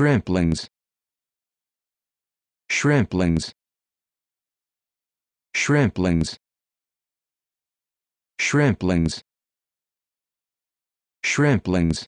Shrimplings. Shrimplings. Shrimplings. Shrimplings. Shrimplings.